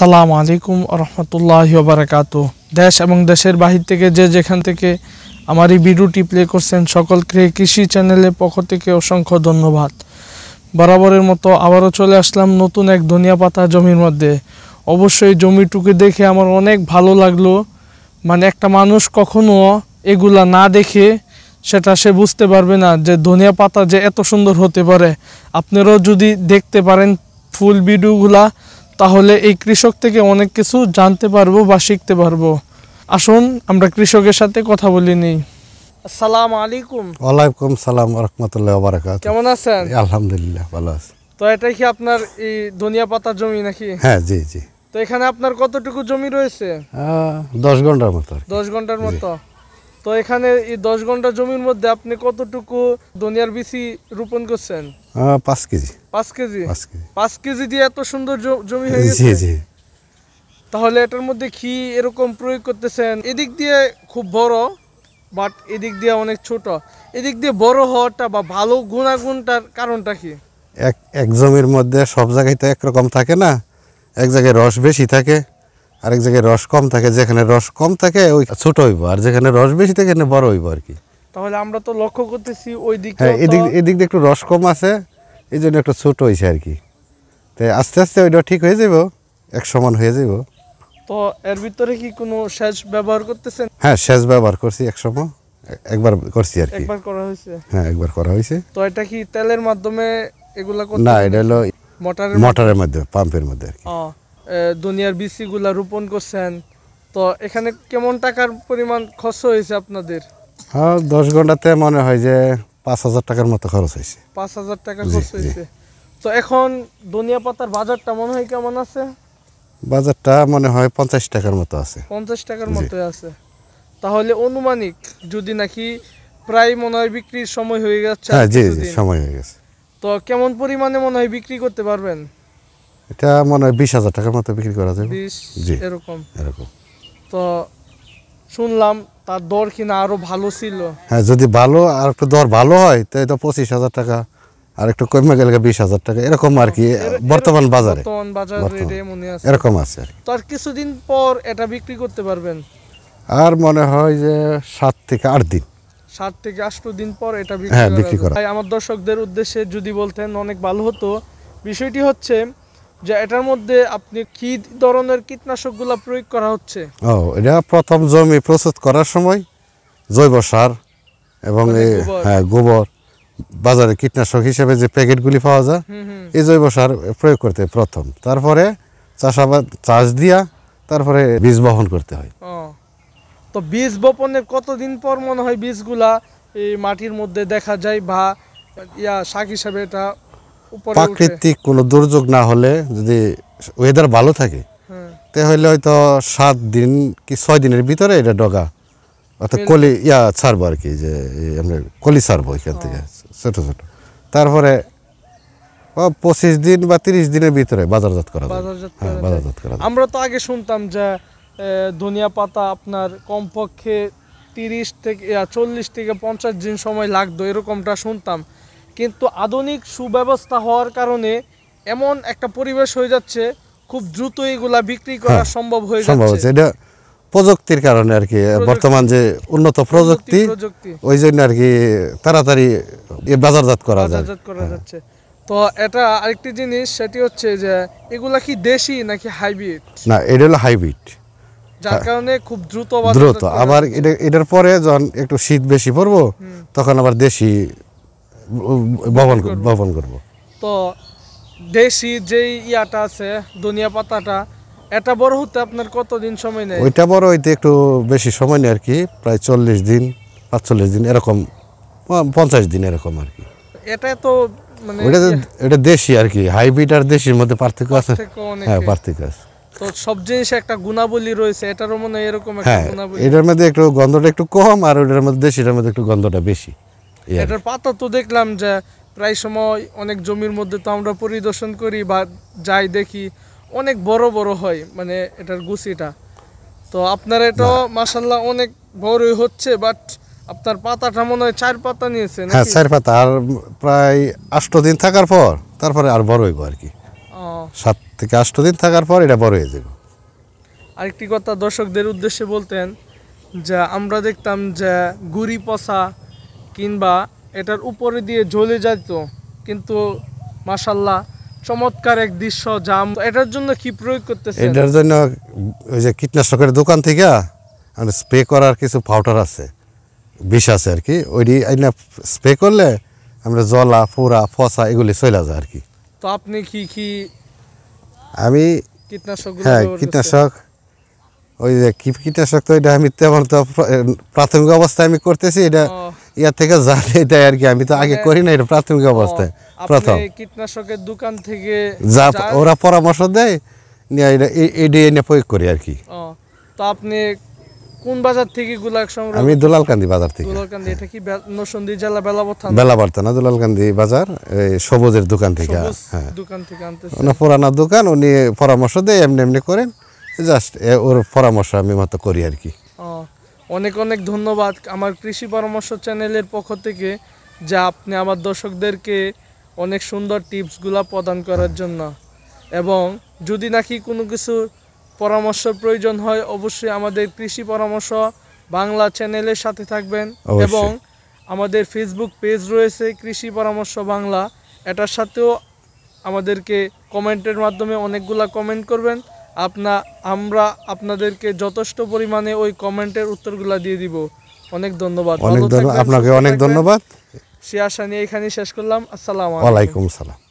আসসালামু আলাইকুম রহমতুল্লাহ বারাকাত দেশ এবং দেশের বাহির থেকে যে যেখান থেকে আমার এই ভিডিওটি প্লে করছেন সকলকে কৃষি চ্যানেলের পক্ষ থেকে অসংখ্য ধন্যবাদ বরাবরের মতো আবারও চলে আসলাম নতুন এক ধনিয়া পাতা জমির মধ্যে অবশ্যই জমিটুকে দেখে আমার অনেক ভালো লাগলো মানে একটা মানুষ কখনো এগুলা না দেখে সেটা সে বুঝতে পারবে না যে ধনিয়া পাতা যে এত সুন্দর হতে পারে আপনারাও যদি দেখতে পারেন ফুল ভিডিওগুলা তাহলে এই কৃষক থেকে অনেক কিছু জানতে পারবো বা শিখতে পারবো আসুন আমরা কৃষকের সাথে কথা বলি নেই আসসালামু আলাইকুম ওয়ালাইকুম সালাম রহমতুল্লাহ বারাকাত কেমন আছেন আলহামদুলিল্লাহ ভালো আছি তো এটা কি আপনার এই ধনিয়া পাতা জমি নাকি হ্যাঁ জি জি তো এখানে আপনার কতটুকু জমি রয়েছে দশ ঘন্টার মতো দশ ঘন্টার মতো তো এখানে এই দশ ঘন্টা জমির মধ্যে আপনি কতটুকু ধনিয়ার বিচি রোপণ করছেন পাঁচ কেজি পাঁচ কেজি পাঁচ কেজি দিয়ে এত সুন্দর জমি হয়ে গেছে জি তাহলে এটার মধ্যে কি এরকম প্রয়োগ করতেছেন এদিক দিয়ে খুব বড় বাট এদিক দিয়ে অনেক ছোট এদিক দিয়ে বড় হওয়াটা বা ভালো গুণাগুণটার কারণটা কি এক এক জমির মধ্যে সব জায়গায় তো একরকম থাকে না এক জায়গায় রস বেশি থাকে আরেক জায়গায় রস কম থাকে যেখানে রস কম থাকে ওই ছোট হইব আর যেখানে রস বেশি থাকে এখানে বড় হইব আর কি তাহলে আমরা তো লক্ষ্য করতেছি ওই দিকে হ্যাঁ, এদিক এদিক দিয়ে একটু রস কম আছে এই জন্য একটা ছোট হয়েছে আর কি তাই আস্তে আস্তে ওইটা ঠিক হয়ে যাব এক সমান হয়ে যাব তো এর ভিতরে কি কোনো সেচ ব্যবহার করতেছেন হ্যাঁ সেচ ব্যবহার করছি এক সময় একবার করছি আর কি একবার করা হয়েছে হ্যাঁ একবার করা হয়েছে তো এটা কি তেলের মাধ্যমে এগুলা করতে না এটা হলো মোটরের মোটরের মাধ্যমে পাম্পের মধ্যে আর কি দুনিয়ার বিসিগুলা রোপণ করছেন তো এখানে কেমন টাকার পরিমাণ খরচ হয়েছে আপনাদের হ্যাঁ দশ ঘন্টাতে মনে হয় যে পাঁচ হাজার টাকার মতো খরচ হয়েছে পাঁচ হাজার টাকা খরচ হয়েছে তো এখন ধনিয়া পাতার বাজারটা মনে হয় কেমন আছে বাজারটা মনে হয় পঞ্চাশ টাকার মতো আছে পঞ্চাশ টাকার মতো আছে তাহলে অনুমানিক যদি নাকি প্রায় মনে হয় বিক্রির সময় হয়ে গেছে হ্যাঁ জি জি সময় হয়ে গেছে তো কেমন পরিমাণে মনে হয় বিক্রি করতে পারবেন এটা মনে হয় বিশ হাজার টাকার মতো বিক্রি করা যাবে বিশ এরকম এরকম তো শুনলাম তার দর কিনা আরো ভালো ছিল হ্যাঁ যদি ভালো আর একটু দর ভালো হয় তাই তো পঁচিশ হাজার টাকা আর একটু কমে গেলে বিশ হাজার টাকা এরকম আর কি বর্তমান বাজারে বাজারে এরকম আছে তো আর কিছুদিন পর এটা বিক্রি করতে পারবেন আর মনে হয় যে সাত থেকে আট দিন সাত থেকে আট দিন পর এটা হ্যাঁ, বিক্রি করা আমার দর্শকদের উদ্দেশ্যে যদি বলতেন অনেক ভালো হতো বিষয়টি হচ্ছে যে এটার মধ্যে আপনি কি ধরনের কীটনাশকগুলো প্রয়োগ করা হচ্ছে ও এটা প্রথম জমি প্রস্তুত করার সময় জৈব সার এবং হ্যাঁ গোবর বাজারে কীটনাশক হিসেবে যে প্যাকেটগুলি পাওয়া যায় এই জৈব সার প্রয়োগ করতে প্রথম তারপরে চাষাবাদ চাষ দিয়া তারপরে বীজ বহন করতে হয় তো বীজ বপনের কতদিন পর মনে হয় বীজগুলা এই মাটির মধ্যে দেখা যায় বা ইয়া শাক হিসাবে এটা প্রাকৃতিক কোনো দুর্যোগ না হলে যদি ওয়েদার ভালো থাকে হ্যাঁ। তাহলে হয়তো সাত দিন কি ছয় দিনের ভিতরে এটা ডগা অর্থাৎ কলি ইয়া ছাড়বো আর কি যে আমরা কলি ছাড়বো এখান থেকে ছোটো ছোটো তারপরে পঁচিশ দিন বা তিরিশ দিনের ভিতরে বাজারজাত করা হ্যাঁ বাজারজাত করা আমরা তো আগে শুনতাম যে ধনিয়া পাতা আপনার কমপক্ষে তিরিশ থেকে চল্লিশ থেকে পঞ্চাশ দিন সময় লাগতো এরকমটা শুনতাম কিন্তু আধুনিক সুব্যবস্থা হওয়ার কারণে এমন একটা পরিবেশ হয়ে যাচ্ছে খুব দ্রুত এগুলা বিক্রি করা হ্যাঁ, সম্ভব হয়ে যাচ্ছে এটা প্রযুক্তির কারণে আর কি বর্তমান যে উন্নত প্রযুক্তি ওই জন্য আর কি তাড়াতাড়ি বাজারজাত করা যায় হ্যাঁ। যাচ্ছে তো এটা আরেকটি জিনিস সেটি হচ্ছে যে এগুলা কি দেশি নাকি হাইব্রিড না এটা হলো হাইব্রিড যার হ্যাঁ। কারণে খুব দ্রুত দ্রুত আবার এটার পরে যখন একটু শীত বেশি পড়বো তখন আবার দেশি বপন বপন করব তো দেশি যে ইয়াটা আছে দুনিয়া পাতাটা এটা বড় হতে আপনার কতদিন সময় নেয় ওইটা বড় হইতে একটু বেশি সময় নেয় আর কি প্রায় চল্লিশ দিন পাঁচচল্লিশ দিন এরকম পঞ্চাশ দিন এরকম আর কি এটা তো মানে ওটা ইয়ে। এটা দেশি আর কি হাইব্রিড আর দেশির মধ্যে পার্থক্য আছে হ্যাঁ পার্থক্য আছে তো সব জিনিসে একটা গুণাবলী রয়েছে এটারও মনে হয় এরকম একটা হ্যাঁ, গুণাবলী এটার মধ্যে একটু গন্ধটা একটু কম আর ওটার মধ্যে দেশিটার মধ্যে একটু গন্ধটা বেশি এটার পাতা তো দেখলাম যে প্রায় সময় অনেক জমির মধ্যে তো আমরা পরিদর্শন করি বা যাই দেখি অনেক বড় বড় হয় মানে এটার গুছিটা তো আপনার এটা মাসাল্লাহ অনেক বড়ই হচ্ছে বাট আপনার পাতাটা মনে হয় চার পাতা নিয়েছে হ্যাঁ চার পাতা আর প্রায় আষ্ট দিন থাকার পর তারপরে আর বড় হইব আর কি সাত থেকে আষ্ট দিন থাকার পর এটা বড় হয়ে যাব আরেকটি কথা দর্শকদের উদ্দেশ্যে বলতেন যে আমরা দেখতাম যে গুড়ি পচা কিংবা এটার উপরে দিয়ে জ্বলে যেত কিন্তু মাসাল্লাহ চমৎকার এক দৃশ্য জাম এটার জন্য কি প্রয়োগ করতেছে এটার জন্য ওই যে কীটনাশকের দোকান থেকে মানে স্প্রে করার কিছু পাউডার আছে বিষ আছে আর কি ওইটি স্প্রে করলে আমরা জলা ফোড়া ফসা এগুলি চলে যায় আর কি তো আপনি কি কি আমি কীটনাশক হ্যাঁ কীটনাশক ওই যে কীটনাশক তো এটা আমি তেমন তো প্রাথমিক অবস্থায় আমি করতেছি এটা ইয়ার থেকে যা দেয় আর কি আমি তো আগে মানে করি না এটা প্রাথমিক অবস্থায় প্রথম কীটনাশকের দোকান থেকে যা ওরা পরামর্শ দেয় নিয়ে এটা এনে প্রয়োগ করি আর কি তো আপনি কোন বাজার থেকে গুলাক সংগ্রহ আমি দুলালকান্দি বাজার থেকে দুলালকান্দি এটা কি নরসিংদী জেলা বেলাবর থানা না দুলালকান্দি বাজার সবুজের দোকান থেকে হ্যাঁ দোকান থেকে আনতেছি ওনা পুরানা দোকান উনি পরামর্শ দেয় এমনি এমনি করেন জাস্ট ওর পরামর্শ আমি মতো করি আর কি অনেক অনেক ধন্যবাদ আমার কৃষি পরামর্শ চ্যানেলের পক্ষ থেকে যা আপনি আমার দর্শকদেরকে অনেক সুন্দর টিপসগুলা প্রদান করার জন্য এবং যদি নাকি কোনো কিছু পরামর্শ প্রয়োজন হয় অবশ্যই আমাদের কৃষি পরামর্শ বাংলা চ্যানেলের সাথে থাকবেন এবং আমাদের ফেসবুক পেজ রয়েছে কৃষি পরামর্শ বাংলা এটার সাথেও আমাদেরকে কমেন্টের মাধ্যমে অনেকগুলা কমেন্ট করবেন আপনা আমরা আপনাদেরকে যথেষ্ট পরিমাণে ওই কমেন্টের উত্তরগুলো দিয়ে দিব অনেক ধন্যবাদ অনেক আপনাকে অনেক ধন্যবাদ সে আশা নিয়ে এখানে শেষ করলাম আসসালাম আলাইকুম সালাম